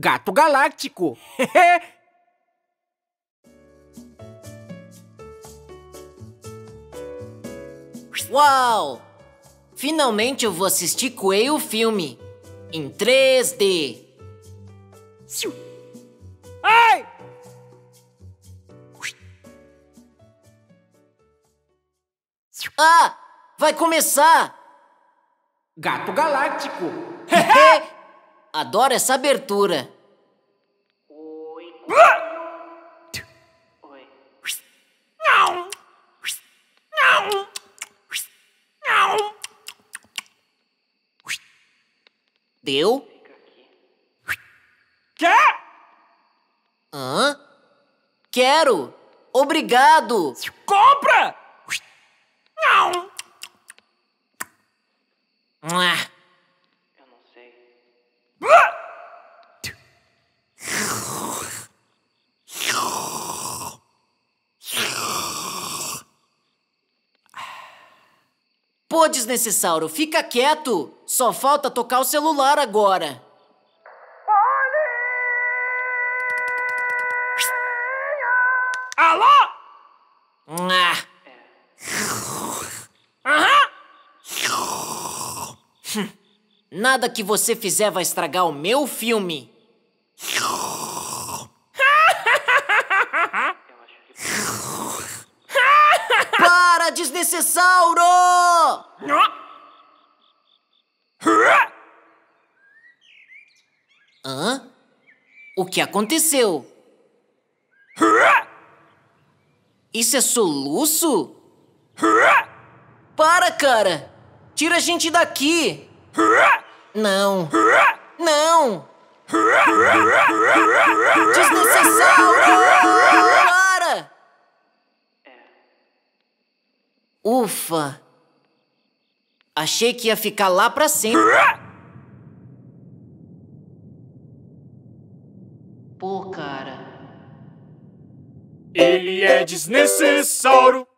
Gato Galáctico. Uau! Finalmente eu vou assistir Coelho o filme em 3D. Ai! Ah! Vai começar! Gato Galáctico! Adoro essa abertura. Oi. Não. Não. Não. Deu? Quer? Hã? Quero! Obrigado! Compra! Acabou, desnecessário Fica quieto. Só falta tocar o celular agora. Alô? Ah. Aham. Nada que você fizer vai estragar o meu filme. desnecessauro! Hã? O que aconteceu? Isso é soluço? Para, cara! Tira a gente daqui! Não! Não! Desnecessauro! Ufa! Achei que ia ficar lá para sempre. Pô, cara. Ele é desnecessário.